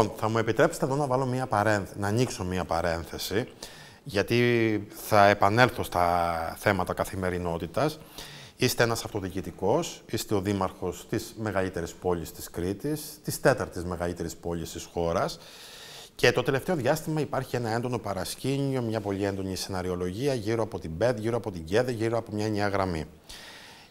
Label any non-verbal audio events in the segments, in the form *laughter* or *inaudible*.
Λοιπόν, θα μου επιτρέψετε εδώ να, βάλω μια παρένθεση, να ανοίξω μία παρένθεση, γιατί θα επανέλθω στα θέματα καθημερινότητας. Είστε ένας αυτοδιοικητικός, είστε ο δήμαρχος της μεγαλύτερης πόλης της Κρήτης, της τέταρτης μεγαλύτερης πόλης της χώρας και το τελευταίο διάστημα υπάρχει ένα έντονο παρασκήνιο, μια πολύ έντονη σεναριολογία γύρω από την ΠΕΔ, γύρω από την ΚΕΔΕ, γύρω από μια νέα γραμμή.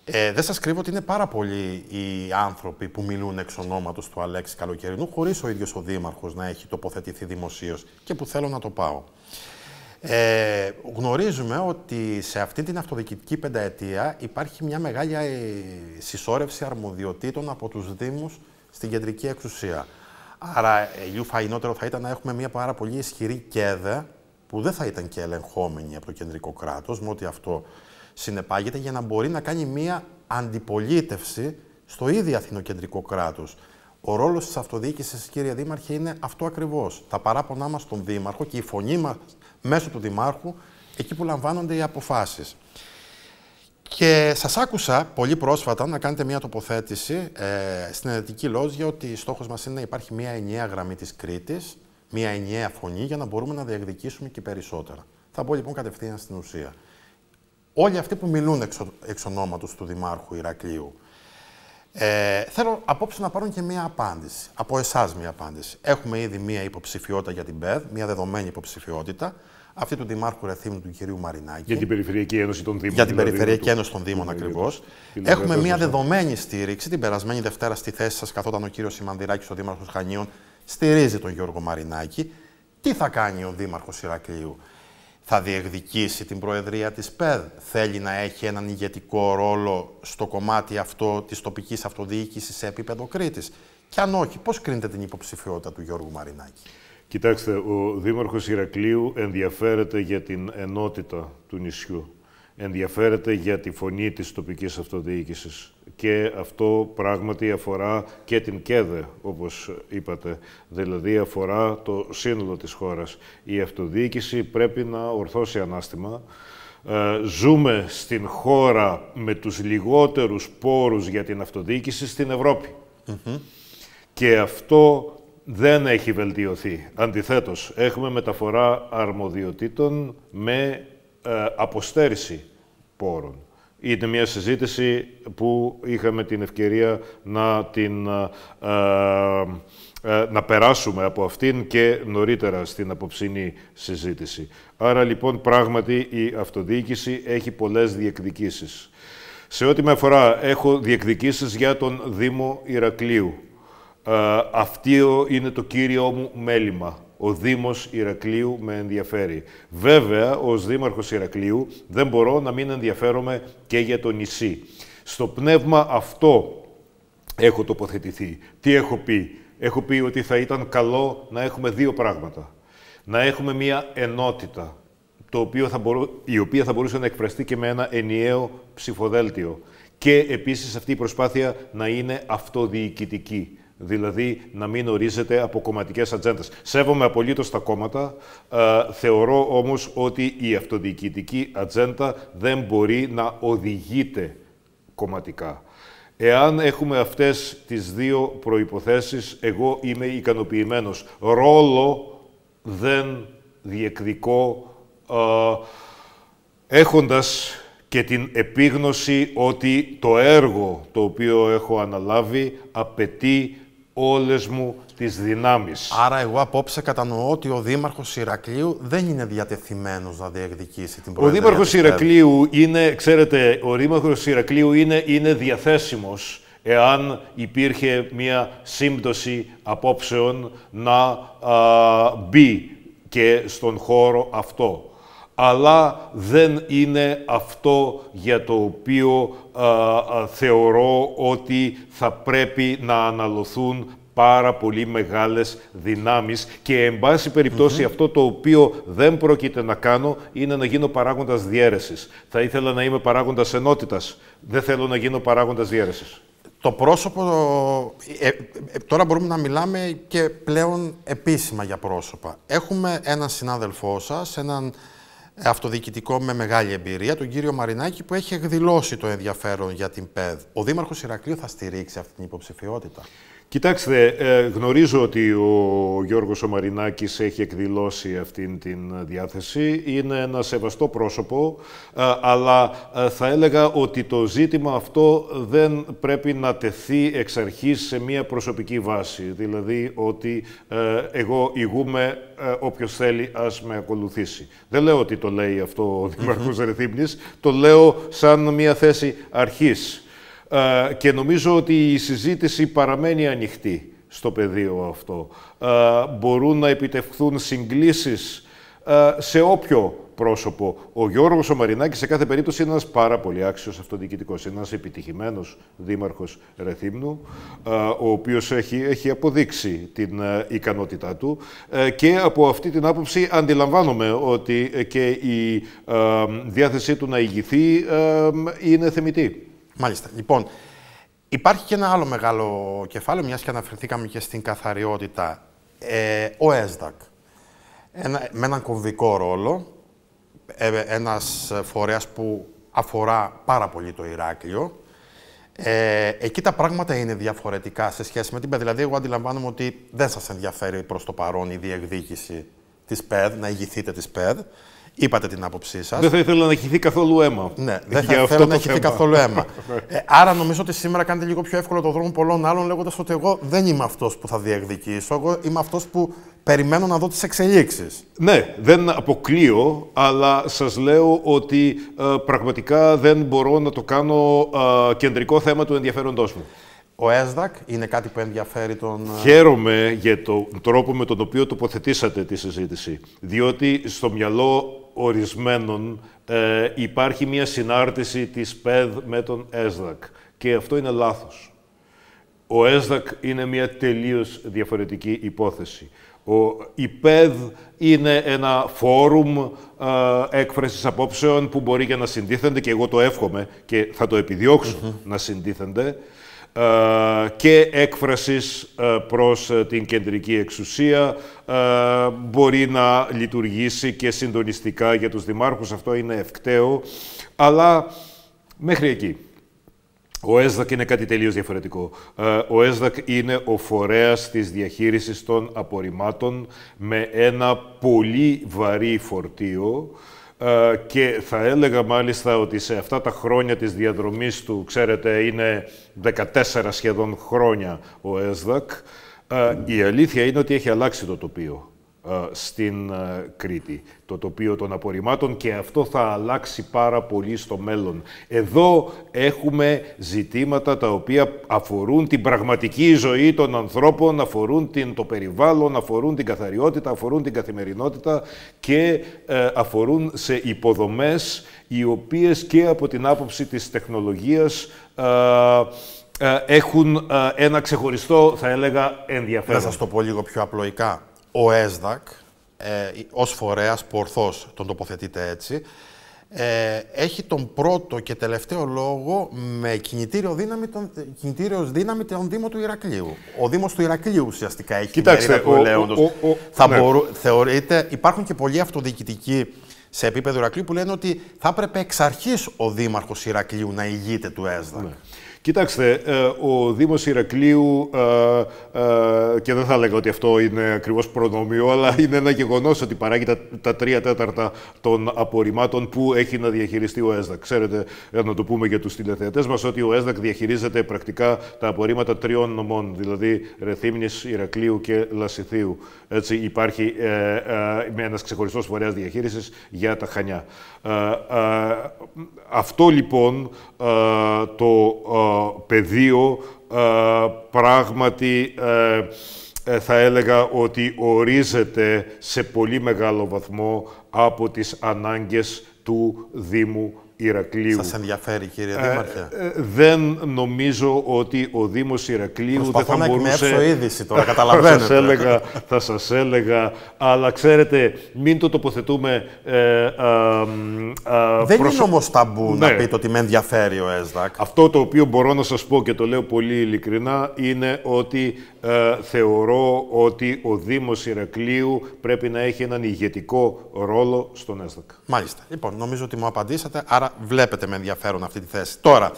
Ε, δεν σας κρύβω ότι είναι πάρα πολλοί οι άνθρωποι που μιλούν εξ ονόματος του Αλέξη Καλοκαιρινού, χωρίς ο ίδιος ο Δήμαρχος να έχει τοποθετηθεί δημοσίως και που θέλω να το πάω. Ε, γνωρίζουμε ότι σε αυτή την αυτοδιοικητική πενταετία υπάρχει μια μεγάλη ε, συσσόρευση αρμοδιοτήτων από τους Δήμους στην κεντρική εξουσία. Άρα, λίγο ε, φαϊνότερο θα ήταν να έχουμε μια πάρα πολύ ισχυρή ΚΕΔΕ, που δεν θα ήταν και ελεγχόμενη από το κεντρικό κράτος, με ό,τι αυτό συνεπάγεται για να μπορεί να κάνει μία αντιπολίτευση στο ίδιο αθηνοκεντρικό κράτος. Ο ρόλος της αυτοδιοίκησης, κύριε Δήμαρχε, είναι αυτό ακριβώς. Τα παράπονά μας στον Δήμαρχο και η φωνή μας μέσω του Δημάρχου εκεί που λαμβάνονται οι αποφάσεις. Και σας άκουσα πολύ πρόσφατα να κάνετε μια τοποθέτηση ε, στην Ενετική λόγια ότι στόχος μας είναι να υπάρχει μια ενιαία γραμμή της Κρήτης, μια ενιαία φωνή για να μπορούμε να διεκδικήσουμε και περισσότερα. Θα πω λοιπόν κατευθείαν στην ουσία όλοι αυτοί που μιλούν εξ, εξ του Δημάρχου Ηρακλείου. Ε, θέλω απόψε να πάρουν και μία απάντηση. Από εσάς μία απάντηση. Έχουμε ήδη μία υποψηφιότητα για την ΠΕΔ, μία δεδομένη υποψηφιότητα. Αυτή του Δημάρχου Ρεθύμνου του κυρίου Μαρινάκη. Για την Περιφερειακή Ένωση των Δήμων. Για την δηλαδή, Περιφερειακή Ένωση των Δήμων ακριβώ. Έχουμε μία δεδομένη στήριξη. Την περασμένη Δευτέρα στη θέση σας καθόταν ο κύριος Σιμανδυράκη, ο Δήμαρχος Χανίων, στηρίζει τον Γιώργο Μαρινάκη. Τι θα κάνει ο Δήμαρχος Ηρακλείου θα διεκδικήσει την Προεδρία της ΠΕΔ, θέλει να έχει έναν ηγετικό ρόλο στο κομμάτι αυτό της τοπικής αυτοδιοίκησης σε επίπεδο Κρήτης. Και αν όχι, πώς κρίνετε την υποψηφιότητα του Γιώργου Μαρινάκη. Κοιτάξτε, ο Δήμαρχος Ηρακλείου ενδιαφέρεται για την ενότητα του νησιού. Ενδιαφέρεται για τη φωνή της τοπικής αυτοδιοίκησης και αυτό πράγματι αφορά και την ΚΕΔΕ, όπως είπατε, δηλαδή αφορά το σύνολο της χώρας. Η αυτοδιοίκηση πρέπει να ορθώσει ανάστημα. Ε, ζούμε στην χώρα με τους λιγότερους πόρους για την αυτοδιοίκηση στην Ευρώπη. Και αυτό δεν έχει βελτιωθεί. Αντιθέτως, έχουμε μεταφορά αρμοδιοτήτων με ε, αποστέρηση πόρων. Είναι μια συζήτηση που είχαμε την ευκαιρία να την ε, ε, ε, να περάσουμε από αυτήν και νωρίτερα στην απόψινή συζήτηση. Άρα λοιπόν πράγματι η αυτοδιοίκηση έχει πολλές διεκδικήσεις. Σε ό,τι με αφορά έχω διεκδικήσεις για τον Δήμο Ηρακλείου. Ε, αυτό είναι το κύριο μου μέλημα ο Δήμος Ηρακλείου με ενδιαφέρει. Βέβαια, ως Δήμαρχος Ηρακλείου δεν μπορώ να μην ενδιαφέρομαι και για το νησί. Στο πνεύμα αυτό έχω τοποθετηθεί. Τι έχω πει. Έχω πει ότι θα ήταν καλό να έχουμε δύο πράγματα. Να έχουμε μία ενότητα, το οποίο θα η οποία θα μπορούσε να εκφραστεί και με ένα ενιαίο ψηφοδέλτιο. Και επίσης αυτή η προσπάθεια να είναι αυτοδιοικητική. Δηλαδή να μην ορίζεται από κομματικές ατζέντες. Σέβομαι απολύτως τα κόμματα. Ε, θεωρώ όμως ότι η αυτοδιοικητική ατζέντα δεν μπορεί να οδηγείται κομματικά. Εάν έχουμε αυτές τις δύο προϋποθέσεις, εγώ είμαι ικανοποιημένος. Ρόλο δεν διεκδικώ, ε, έχοντας και την επίγνωση ότι το έργο το οποίο έχω αναλάβει απαιτεί όλες μου τις δυνάμεις. Άρα εγώ απόψε κατανοώ ότι ο Δήμαρχος Ηρακλείου δεν είναι διατεθειμένος να διεκδικήσει την Προεδρία. Ο Δήμαρχος Ηρακλείου είναι, ξέρετε, ο Δήμαρχος Ηρακλείου είναι, είναι διαθέσιμος εάν υπήρχε μία σύμπτωση απόψεων να μπει και στον χώρο αυτό αλλά δεν είναι αυτό για το οποίο θεωρώ ότι θα πρέπει να αναλωθούν πάρα πολύ μεγάλες δυνάμεις και εν πάση περιπτώσει αυτό το οποίο δεν πρόκειται να κάνω είναι να γίνω παράγοντας διέρεσης. Θα ήθελα να είμαι παράγοντας ενότητας. Δεν θέλω να γίνω παράγοντας διέρεσης. Το πρόσωπο, ε, ε, τώρα μπορούμε να μιλάμε και πλέον επίσημα για πρόσωπα. Έχουμε έναν συνάδελφό σας, έναν αυτοδιοικητικό με μεγάλη εμπειρία, τον κύριο Μαρινάκη, που έχει εκδηλώσει το ενδιαφέρον για την ΠΕΔ. Ο Δήμαρχος Ηρακλείου θα στηρίξει αυτή την υποψηφιότητα. Κοιτάξτε, ε, γνωρίζω ότι ο Γιώργος Ομαρινάκης έχει εκδηλώσει αυτήν την διάθεση. Είναι ένα σεβαστό πρόσωπο, ε, αλλά ε, θα έλεγα ότι το ζήτημα αυτό δεν πρέπει να τεθεί εξ αρχής σε μία προσωπική βάση. Δηλαδή ότι εγώ ηγούμε όποιος θέλει ας με ακολουθήσει. Δεν λέω ότι το λέει αυτό ο Δημαρχός Ρεθύμνης, το λέω σαν μία θέση αρχής. Ε, και νομίζω ότι η συζήτηση παραμένει ανοιχτή στο πεδίο αυτό. Ε, μπορούν να επιτευχθούν συγκλήσεις ε, σε όποιο πρόσωπο. Ο Γιώργος ο Μαρινάκης σε κάθε περίπτωση είναι ένας πάρα πολύ άξιος αυτοδιοικητικός, ένας επιτυχημένος δήμαρχος Ρεθύμνου, ο οποίος έχει, έχει αποδείξει την ικανότητά του και από αυτή την άποψη αντιλαμβάνομαι ότι και η διάθεσή του να ηγηθεί είναι θεμητή. Μάλιστα. Λοιπόν, υπάρχει και ένα άλλο μεγάλο κεφάλαιο, μιας και αναφερθήκαμε και στην καθαριότητα. Ε, ο ΕΣΔΑΚ, ένα, με έναν κομβικό ρόλο, ε, ένας φορέας που αφορά πάρα πολύ το Ηράκλειο. Ε, εκεί τα πράγματα είναι διαφορετικά σε σχέση με την ΠΕΔ. Δηλαδή, εγώ αντιλαμβάνομαι ότι δεν σας ενδιαφέρει προς το παρόν η διεκδίκηση της ΠΕΔ, να ηγηθείτε της ΠΕΔ. Είπατε την άποψή σας. Δεν θα ήθελα να χυθεί καθόλου αίμα. Ναι, *laughs* δεν θα ήθελα να χυθεί καθόλου αίμα. *laughs* Ε, άρα νομίζω ότι σήμερα κάνετε λίγο πιο εύκολο το δρόμο πολλών άλλων, λέγοντας ότι εγώ δεν είμαι αυτός που θα διεκδικήσω. Εγώ είμαι αυτός που περιμένω να δω τις εξελίξεις. Ναι, δεν αποκλείω, αλλά σας λέω ότι ε, πραγματικά δεν μπορώ να το κάνω ε, κεντρικό θέμα του ενδιαφέροντός μου. Ο ΕΣΔΑΚ είναι κάτι που ενδιαφέρει τον. Ε, Χαίρομαι για τον τρόπο με τον οποίο τοποθετήσατε τη συζήτηση. Διότι στο μυαλό ορισμένων ε, υπάρχει μια συνάρτηση της ΠΕΔ με τον ΕΣΔΑΚ και αυτό είναι λάθος. Ο ΕΣΔΑΚ είναι μια τελείως διαφορετική υπόθεση. Ο, η ΠΕΔ είναι ένα φόρουμ ε, έκφρασης απόψεων που μπορεί και να συντίθενται και εγώ το εύχομαι και θα το επιδιωξω να συντίθενται. Ε, και έκφρασης ε, προς ε, την κεντρική εξουσία μπορεί να λειτουργήσει και συντονιστικά για τους δημάρχους. Αυτό είναι ευκταίο, αλλά μέχρι εκεί. Ο ΕΣΔΑΚ είναι κάτι τελείως διαφορετικό. Ο ΕΣΔΑΚ είναι ο φορέας της διαχείρισης των απορριμμάτων με ένα πολύ βαρύ φορτίο, ε, και θα έλεγα μάλιστα ότι σε αυτά τα χρόνια της διαδρομής του, ξέρετε, είναι 14 σχεδόν χρόνια ο ΕΣΔΑΚ, ε, η αλήθεια είναι ότι έχει αλλάξει το τοπίο. Ε, στην ε, Κρήτη, το τοπίο των απορριμμάτων και αυτό θα αλλάξει πάρα πολύ στο μέλλον. Εδώ έχουμε ζητήματα τα οποία αφορούν την πραγματική ζωή των ανθρώπων, αφορούν την, το περιβάλλον, αφορούν την καθαριότητα, αφορούν την καθημερινότητα και ε, αφορούν σε υποδομές οι οποίες και από την άποψη της τεχνολογίας έχουν ένα ξεχωριστό, θα έλεγα, ενδιαφέρον. Να σας το πω λίγο πιο απλοϊκά ο ΕΣΔΑΚ, ε, ως φορέας που ορθώς τον τοποθετείται έτσι, ε, έχει τον πρώτο και τελευταίο λόγο με κινητήριο δύναμη τον, κινητήριος δύναμη Δήμο του Ηρακλείου. Ο Δήμος του Ηρακλείου ουσιαστικά έχει Κοιτάξτε, ο, ο, ο, θα ναι. μπορού, θεωρείται, υπάρχουν και πολλοί αυτοδιοικητικοί σε επίπεδο Ηρακλείου που λένε ότι θα έπρεπε εξ αρχής ο Δήμαρχος Ηρακλείου να ηγείται του ΕΣΔΑ. Ναι. Κοιτάξτε, ε, ο Δήμος Ηρακλείου, ε, ε, και δεν θα λέγω ότι αυτό είναι ακριβώς προνόμιο, αλλά είναι ένα γεγονός ότι παράγει τα τρία τέταρτα των απορριμμάτων που έχει να διαχειριστεί ο ΕΣΔΑΚ. Ξέρετε, να το πούμε για τους τηλεθεατές μας, ότι ο ΕΣΔΑΚ διαχειρίζεται πρακτικά τα απορρίμματα τριών νομών, δηλαδή Ρεθύμνης, Ηρακλείου και Λασιθίου. Έτσι υπάρχει ε, ε, ένας ξεχωριστός φορέας διαχείρισης για τα Χανιά. Ε, αυτό λοιπόν το πεδίο ε, πράγματι ε, ε, θα έλεγα ότι ορίζεται σε πολύ μεγάλο βαθμό από τις ανάγκες του Δήμου Ηρακλείου. Σας ενδιαφέρει κύριε ε, Δήμαρχε. Ε, δεν νομίζω ότι ο Δήμος Ηρακλείου δεν θα να μπορούσε... είδηση τώρα, *laughs* καταλαβαίνετε. θα, σας έλεγα, θα σας έλεγα, αλλά ξέρετε, μην το τοποθετούμε... Ε, α, ε, α, δεν προσ... είναι όμως ταμπού ναι. να πείτε ότι με ενδιαφέρει ο ΕΣΔΑΚ. Αυτό το οποίο μπορώ να σας πω και το λέω πολύ ειλικρινά είναι ότι θεωρώ ότι ο Δήμος Ηρακλείου πρέπει να έχει έναν ηγετικό ρόλο στον ΕΣΔΑΚ. Μάλιστα. Λοιπόν, νομίζω ότι μου απαντήσατε, άρα βλέπετε με ενδιαφέρον αυτή τη θέση. Τώρα,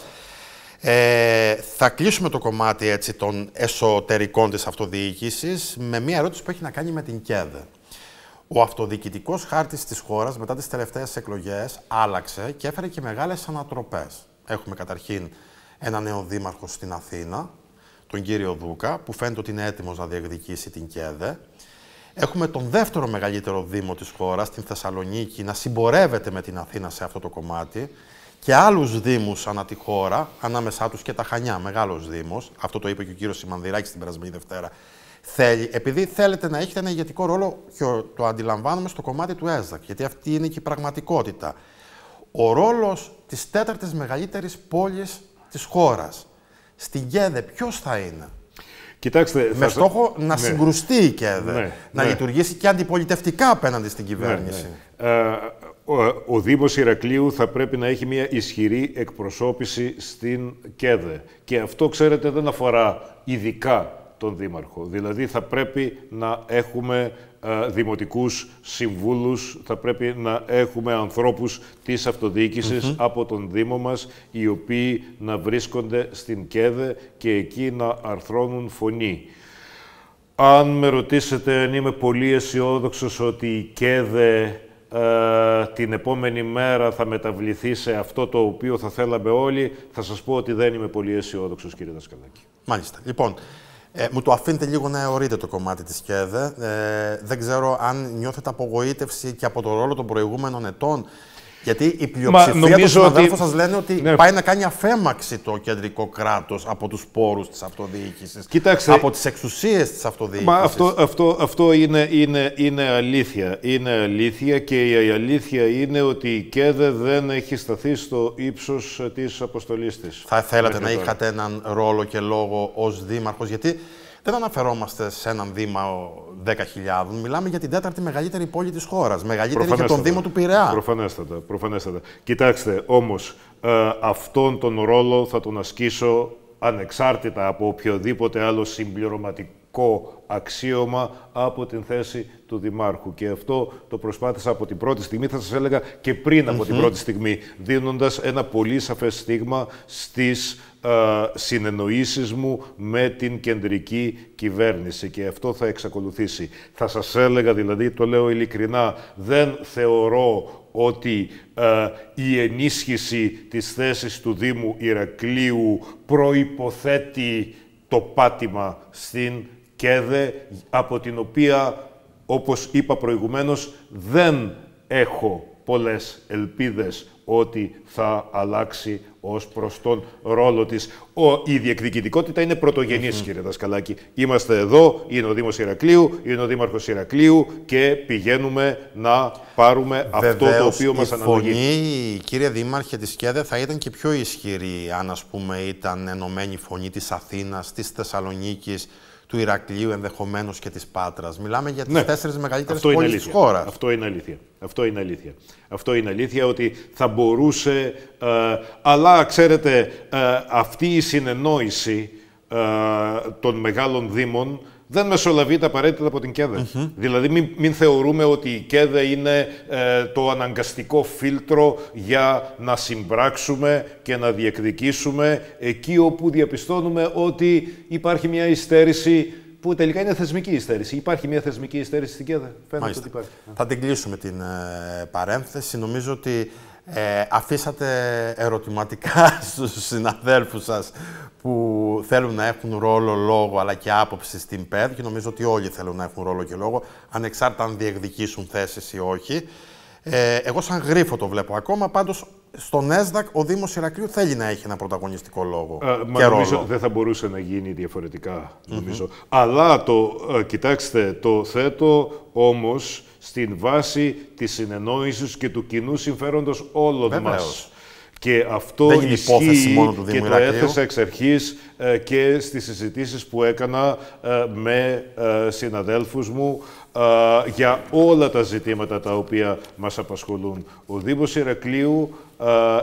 ε, θα κλείσουμε το κομμάτι έτσι, των εσωτερικών της αυτοδιοίκησης με μία ερώτηση που έχει να κάνει με την ΚΕΔ. Ο αυτοδιοικητικός χάρτης της χώρας μετά τις τελευταίες εκλογές άλλαξε και έφερε και μεγάλες ανατροπές. Έχουμε καταρχήν ένα νέο δήμαρχο στην Αθήνα, τον κύριο Δούκα, που φαίνεται ότι είναι έτοιμος να διεκδικήσει την ΚΕΔΕ. Έχουμε τον δεύτερο μεγαλύτερο δήμο της χώρας, την Θεσσαλονίκη, να συμπορεύεται με την Αθήνα σε αυτό το κομμάτι και άλλους δήμους ανά τη χώρα, ανάμεσά τους και τα Χανιά, μεγάλος δήμος. Αυτό το είπε και ο κύριος Σημανδυράκης την περασμένη Δευτέρα. Θέλει, επειδή θέλετε να έχετε ένα ηγετικό ρόλο και το αντιλαμβάνομαι στο κομμάτι του ΕΣΔΑΚ, γιατί αυτή είναι και η πραγματικότητα. Ο ρόλος της τέταρτης μεγαλύτερης πόλης της χώρας, στην ΚΕΔΕ, ποιος θα είναι. Κοιτάξτε, με θα... στόχο να ναι. συγκρουστεί η ΚΕΔΕ, ναι, να ναι. λειτουργήσει και αντιπολιτευτικά απέναντι στην κυβέρνηση. Ε, ο, ο Δήμος Ηρακλείου θα πρέπει να έχει μια ισχυρή εκπροσώπηση στην ΚΕΔΕ. Και αυτό, ξέρετε, δεν αφορά ειδικά τον Δήμαρχο. Δηλαδή θα πρέπει να έχουμε ε, δημοτικούς συμβούλους, θα πρέπει να έχουμε ανθρώπους της αυτοδιοίκησης από τον Δήμο μας, οι οποίοι να βρίσκονται στην ΚΕΔΕ και εκεί να αρθρώνουν φωνή. Αν με ρωτήσετε αν είμαι πολύ αισιόδοξος ότι η ΚΕΔΕ ε, την επόμενη μέρα θα μεταβληθεί σε αυτό το οποίο θα θέλαμε όλοι, θα σας πω ότι δεν είμαι πολύ αισιόδοξος κύριε Δασκαλάκη. Μάλιστα. Λοιπόν, ε, μου το αφήνετε λίγο να αιωρείτε το κομμάτι της ΚΕΔΕ. Ε, δεν ξέρω αν νιώθετε απογοήτευση και από το ρόλο των προηγούμενων ετών γιατί η πλειοψηφία των συναδέλφων ότι... σας λένε ότι ναι. πάει να κάνει αφέμαξη το κεντρικό κράτος από τους πόρους της αυτοδιοίκησης. Από τις εξουσίες της αυτοδιοίκησης. Μα αυτό, αυτό, αυτό είναι, είναι, είναι αλήθεια. Είναι αλήθεια και η αλήθεια είναι ότι η ΚΕΔΕ δεν έχει σταθεί στο ύψος της αποστολής της. Θα θέλατε να είχατε έναν ρόλο και λόγο ως δήμαρχος, γιατί δεν αναφερόμαστε σε έναν Δήμα 10.000. Μιλάμε για την τέταρτη μεγαλύτερη πόλη της χώρας. Μεγαλύτερη και τον Δήμο του Πειραιά. Προφανέστατα. προφανέστατα. Κοιτάξτε, όμως, ε, αυτόν τον ρόλο θα τον ασκήσω ανεξάρτητα από οποιοδήποτε άλλο συμπληρωματικό αξίωμα από την θέση του Δημάρχου. Και αυτό το προσπάθησα από την πρώτη στιγμή, θα σας έλεγα και πριν απο την πρώτη στιγμή, δίνοντας ένα πολύ σαφές στίγμα στις ε, μου με την κεντρική κυβέρνηση. Και αυτό θα εξακολουθήσει. Θα σας έλεγα δηλαδή, το λέω ειλικρινά, δεν θεωρώ ότι ε, η ενίσχυση της θέσης του Δήμου Ηρακλείου προϋποθέτει το πάτημα στην ΚΕΔΕ, από την οποία, όπως είπα προηγουμένως, δεν έχω πολλές ελπίδες ότι θα αλλάξει ως προς τον ρόλο της. Ο, η διεκδικητικότητα είναι κύριε Δασκαλάκη. Είμαστε εδώ, είναι ο Δήμος Ηρακλείου, είναι ο Δήμαρχος Ηρακλείου και πηγαίνουμε να πάρουμε αυτό το οποίο μας αναλογεί. η φωνή, κύριε Δήμαρχε της ΚΕΔΕ, θα ήταν και πιο ισχυρή αν, ας πούμε, ήταν ενωμένη φωνή της Αθήνας, της Θεσσαλονίκης, του Ηρακλείου ενδεχομένως και της Πάτρας. Μιλάμε για τις ναι. τέσσερις μεγαλύτερες πόλεις της χώρας. Αυτό είναι αλήθεια. Αυτό είναι αλήθεια. Αυτό είναι αλήθεια ότι θα μπορούσε. Ε, αλλά ξέρετε, ε, αυτή η συνεννόηση ε, των μεγάλων Δήμων δεν μεσολαβείται απαραίτητα από την ΚΕΔΕ. Δηλαδή, μην, θεωρούμε ότι η ΚΕΔΕ είναι ε, το αναγκαστικό φίλτρο για να συμπράξουμε και να διεκδικήσουμε εκεί όπου διαπιστώνουμε ότι υπάρχει μια υστέρηση που τελικά είναι θεσμική υστέρηση. Υπάρχει μια θεσμική υστέρηση στην ΚΕΔΕ. Φαίνεται Μάλιστα. ότι υπάρχει. Θα την κλείσουμε την ε, παρένθεση. Νομίζω ότι ε, αφήσατε ερωτηματικά *laughs* στους συναδέλφους σας που θέλουν να έχουν ρόλο, λόγο αλλά και άποψη στην ΠΕΔ και νομίζω ότι όλοι θέλουν να έχουν ρόλο και λόγο, ανεξάρτητα αν διεκδικήσουν θέσεις ή όχι. Ε, εγώ, σαν γρίφο το βλέπω ακόμα. Πάντως, στον ΕΣΔΑΚ ο Δήμος Ηρακλείου θέλει να έχει ένα πρωταγωνιστικό λόγο. Ε, και νομίζω ρόλο. δεν θα μπορούσε να γίνει διαφορετικά, Αλλά το ε, κοιτάξτε, το θέτω όμως στην βάση της συνεννόησης και του κοινού συμφέροντος όλων μας. Και αυτό Δεν ισχύει υπόθεση και το έθεσα εξ ε, και στις συζητήσεις που έκανα ε, με ε, συναδέλφους μου για όλα τα ζητήματα τα οποία μας απασχολούν. Ο Δήμος Ηρακλείου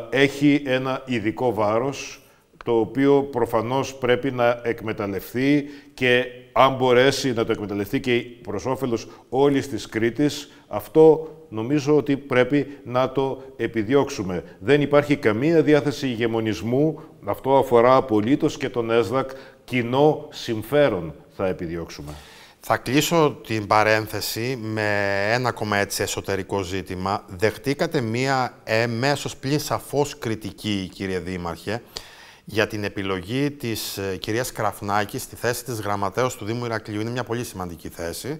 έχει ένα ειδικό βάρος το οποίο προφανώς πρέπει να εκμεταλλευτεί και αν μπορέσει να το εκμεταλλευτεί και προς όφελος όλης της Κρήτης, αυτό νομίζω ότι πρέπει να το επιδιώξουμε. Δεν υπάρχει καμία διάθεση ηγεμονισμού, αυτό αφορά απολύτως και τον ΕΣΔΑΚ, κοινό συμφέρον θα επιδιώξουμε. Θα κλείσω την παρένθεση με ένα ακόμα έτσι εσωτερικό ζήτημα. Δεχτήκατε μία εμέσως πλήν σαφώς κριτική, κύριε Δήμαρχε, για την επιλογή της ε, κυρίας Κραφνάκης στη θέση της γραμματέως του Δήμου Ηρακλείου. Είναι μια πολύ σημαντική θέση.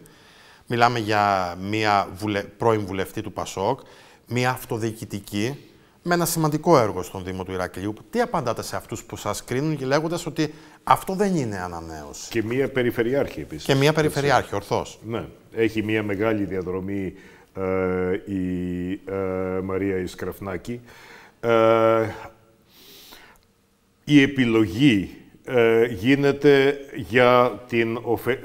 Μιλάμε για μία βουλε... πρώην βουλευτή του Πασόκ, μία αυτοδιοικητική, με ένα σημαντικό έργο στον Δήμο του Ηρακλείου. Τι απαντάτε σε αυτούς που σας κρίνουν και λέγοντας ότι αυτό δεν είναι ανανέωση. Και μία περιφερειάρχη επίσης. Και μία περιφερειάρχη, ορθώς. Ναι. Έχει μία μεγάλη διαδρομή ε, η ε, Μαρία Ισκραφνάκη. Ε, η επιλογή ε, γίνεται για την,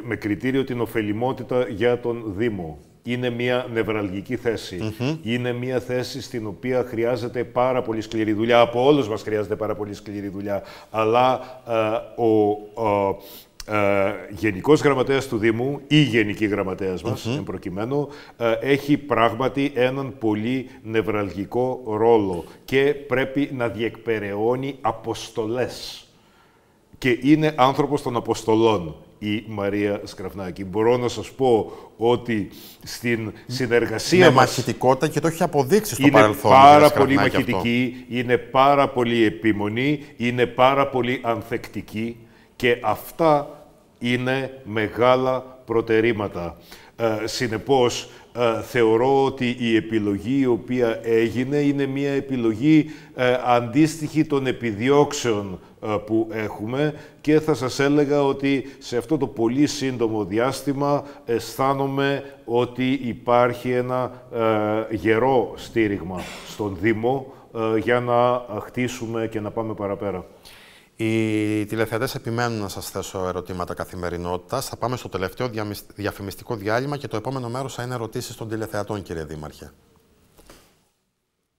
με κριτήριο την ωφελημότητα για τον Δήμο. Είναι μια νευραλγική Είναι μια θέση στην οποία χρειάζεται πάρα πολύ σκληρή δουλειά. Από όλους μας χρειάζεται πάρα πολύ σκληρή δουλειά. Αλλά ε, ο, ο ε, γενικός γραμματέας του Δήμου ή γενική γραμματέας μας, mm εν προκειμένου, ε, έχει πράγματι έναν πολύ νευραλγικό ρόλο και πρέπει να διεκπεραιώνει αποστολές και είναι άνθρωπος των Αποστολών η Μαρία Σκραφνάκη. Μπορώ να σας πω ότι στην συνεργασία με μας... μαχητικότητα και το έχει αποδείξει στο είναι παρελθόν. Είναι πάρα πολύ μαχητική, είναι πάρα πολύ επίμονη, είναι πάρα πολύ ανθεκτική και αυτά είναι μεγάλα προτερήματα. Ε, συνεπώς, ε, θεωρώ ότι η επιλογή η οποία έγινε είναι μια επιλογή ε, αντίστοιχη των επιδιώξεων ε, που έχουμε και θα σας έλεγα ότι σε αυτό το πολύ σύντομο διάστημα αισθάνομαι ότι υπάρχει ένα γερό στήριγμα στον Δήμο για να χτίσουμε και να πάμε παραπέρα. Οι τηλεθεατές επιμένουν να σας θέσω ερωτήματα καθημερινότητας. Θα πάμε στο τελευταίο διαφημιστικό διάλειμμα και το επόμενο μέρος θα είναι ερωτήσεις των τηλεθεατών, κύριε Δήμαρχε.